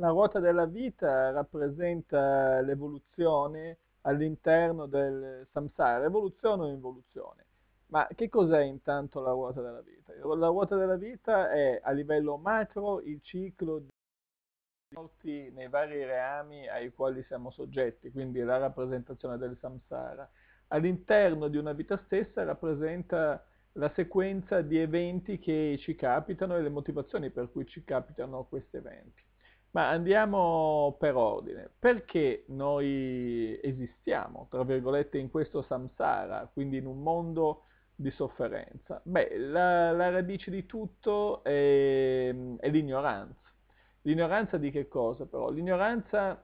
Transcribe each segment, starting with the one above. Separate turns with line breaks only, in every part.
la ruota della vita rappresenta l'evoluzione all'interno del samsara, evoluzione o involuzione. Ma che cos'è intanto la ruota della vita? La ruota della vita è a livello macro il ciclo di morti nei vari reami ai quali siamo soggetti, quindi la rappresentazione del samsara. All'interno di una vita stessa rappresenta la sequenza di eventi che ci capitano e le motivazioni per cui ci capitano questi eventi. Ma andiamo per ordine. Perché noi esistiamo, tra virgolette, in questo samsara, quindi in un mondo di sofferenza? Beh, la, la radice di tutto è, è l'ignoranza. L'ignoranza di che cosa però? L'ignoranza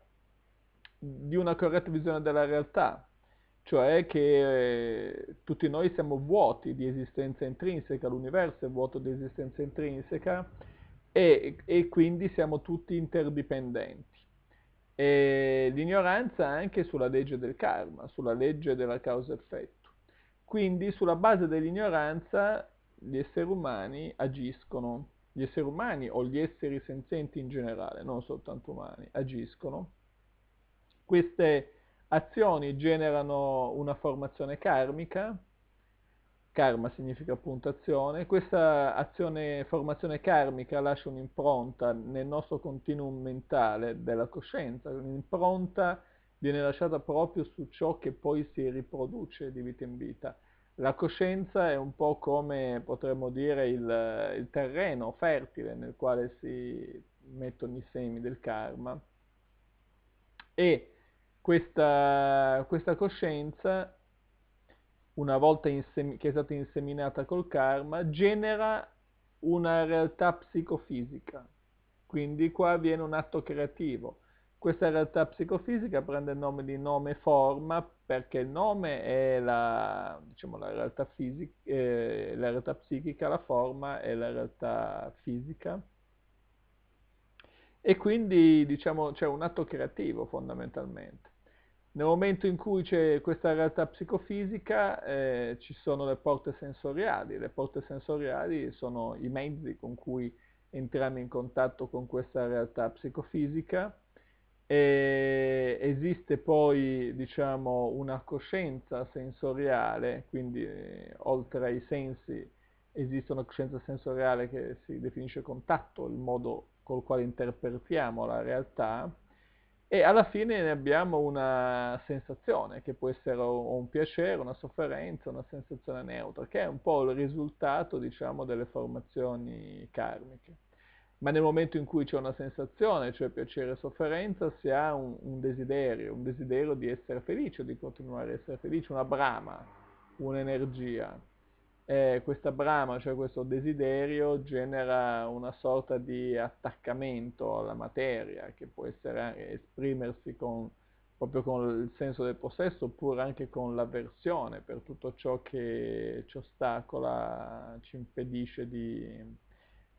di una corretta visione della realtà, cioè che eh, tutti noi siamo vuoti di esistenza intrinseca, l'universo è vuoto di esistenza intrinseca e, e quindi siamo tutti interdipendenti. E l'ignoranza anche sulla legge del karma, sulla legge della causa-effetto. Quindi sulla base dell'ignoranza gli esseri umani agiscono, gli esseri umani o gli esseri senzienti in generale, non soltanto umani, agiscono. Queste azioni generano una formazione karmica karma significa puntazione, questa azione, formazione karmica lascia un'impronta nel nostro continuum mentale della coscienza, un'impronta viene lasciata proprio su ciò che poi si riproduce di vita in vita. La coscienza è un po' come potremmo dire il, il terreno fertile nel quale si mettono i semi del karma e questa, questa coscienza una volta insem- che è stata inseminata col karma, genera una realtà psicofisica. Quindi qua avviene un atto creativo. Questa realtà psicofisica prende il nome di nome forma perché il nome è la, diciamo, la, realtà, fisica, eh, la realtà psichica, la forma è la realtà fisica. E quindi diciamo, c'è un atto creativo fondamentalmente. Nel momento in cui c'è questa realtà psicofisica eh, ci sono le porte sensoriali, le porte sensoriali sono i mezzi con cui entriamo in contatto con questa realtà psicofisica e esiste poi diciamo una coscienza sensoriale, quindi eh, oltre ai sensi esiste una coscienza sensoriale che si definisce contatto, il modo col quale interpretiamo la realtà e alla fine ne abbiamo una sensazione che può essere un piacere, una sofferenza, una sensazione neutra, che è un po' il risultato diciamo, delle formazioni karmiche. Ma nel momento in cui c'è una sensazione, cioè piacere e sofferenza, si ha un, un desiderio, un desiderio di essere felice, di continuare a essere felice, una brama, un'energia eh, questa brama, cioè questo desiderio, genera una sorta di attaccamento alla materia che può essere esprimersi con, proprio con il senso del possesso oppure anche con l'avversione per tutto ciò che ci ostacola, ci impedisce di,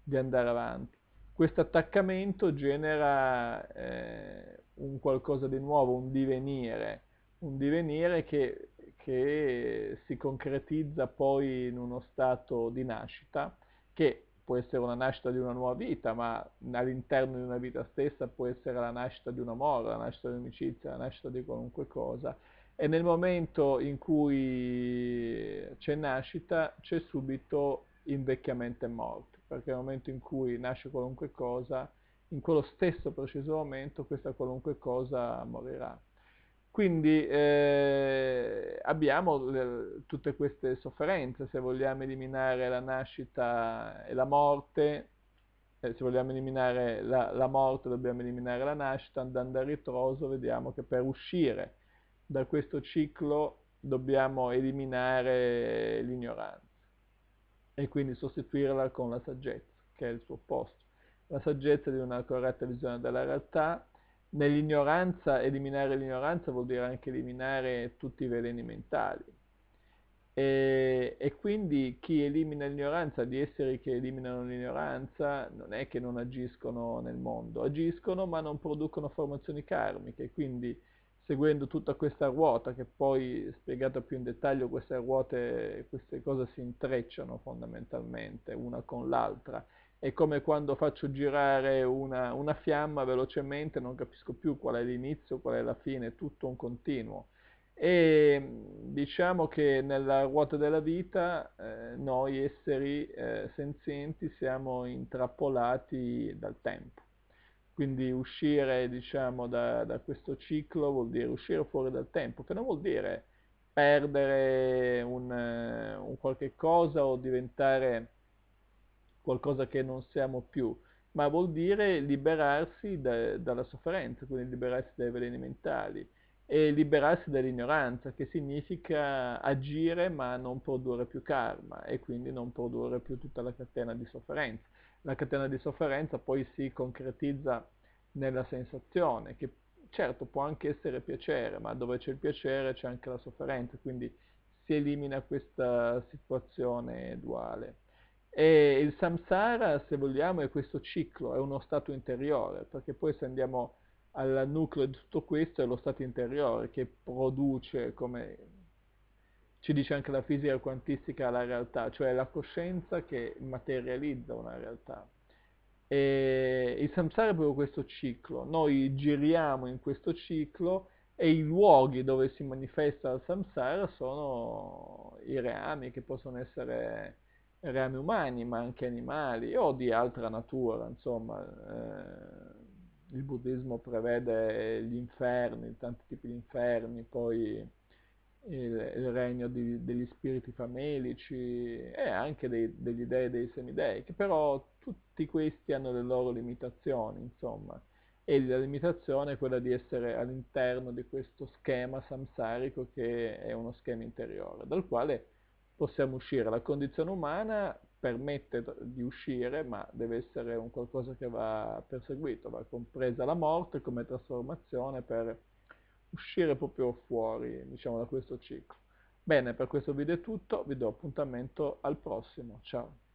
di andare avanti. Questo attaccamento genera eh, un qualcosa di nuovo, un divenire, un divenire che che si concretizza poi in uno stato di nascita, che può essere una nascita di una nuova vita, ma all'interno di una vita stessa può essere la nascita di un amore, la nascita di un'amicizia, la nascita di qualunque cosa. E nel momento in cui c'è nascita, c'è subito invecchiamento e morte, perché nel momento in cui nasce qualunque cosa, in quello stesso preciso momento questa qualunque cosa morirà. Quindi eh, abbiamo le, eh, tutte queste sofferenze, se vogliamo eliminare la nascita e la morte, eh, se vogliamo eliminare la, la, morte dobbiamo eliminare la nascita, andando a ritroso vediamo che per uscire da questo ciclo dobbiamo eliminare l'ignoranza e quindi sostituirla con la saggezza, che è il suo opposto. La saggezza di una corretta visione della realtà nell'ignoranza, eliminare l'ignoranza vuol dire anche eliminare tutti i veleni mentali. E, e, quindi chi elimina l'ignoranza, gli esseri che eliminano l'ignoranza, non è che non agiscono nel mondo, agiscono ma non producono formazioni karmiche, quindi seguendo tutta questa ruota, che poi spiegata più in dettaglio, queste ruote, queste cose si intrecciano fondamentalmente una con l'altra è come quando faccio girare una, una, fiamma velocemente, non capisco più qual è l'inizio, qual è la fine, è tutto un continuo. E diciamo che nella ruota della vita eh, noi esseri eh, senzienti siamo intrappolati dal tempo. Quindi uscire diciamo, da, da questo ciclo vuol dire uscire fuori dal tempo, che non vuol dire perdere un, eh, un qualche cosa o diventare qualcosa che non siamo più, ma vuol dire liberarsi da, dalla sofferenza, quindi liberarsi dai veleni mentali e liberarsi dall'ignoranza, che significa agire ma non produrre più karma e quindi non produrre più tutta la catena di sofferenza. La catena di sofferenza poi si concretizza nella sensazione, che certo può anche essere piacere, ma dove c'è il piacere c'è anche la sofferenza, quindi si elimina questa situazione duale. E il samsara, se vogliamo, è questo ciclo, è uno stato interiore, perché poi se andiamo al nucleo di tutto questo è lo stato interiore che produce, come ci dice anche la fisica quantistica, la realtà, cioè la coscienza che materializza una realtà. E il samsara è proprio questo ciclo, noi giriamo in questo ciclo e i luoghi dove si manifesta il samsara sono i reami che possono essere rami umani, ma anche animali o di altra natura, insomma. Eh, il buddismo prevede gli inferni, tanti tipi di inferni, poi il, il regno di, degli spiriti famelici e anche dei, degli dei e dei semidei, che però tutti questi hanno le loro limitazioni, insomma. E la limitazione è quella di essere all'interno di questo schema samsarico che è uno schema interiore, dal quale possiamo uscire. La condizione umana permette di uscire, ma deve essere un qualcosa che va perseguito, va compresa la morte come trasformazione per uscire proprio fuori, diciamo, da questo ciclo. Bene, per questo video è tutto, vi do appuntamento al prossimo, ciao!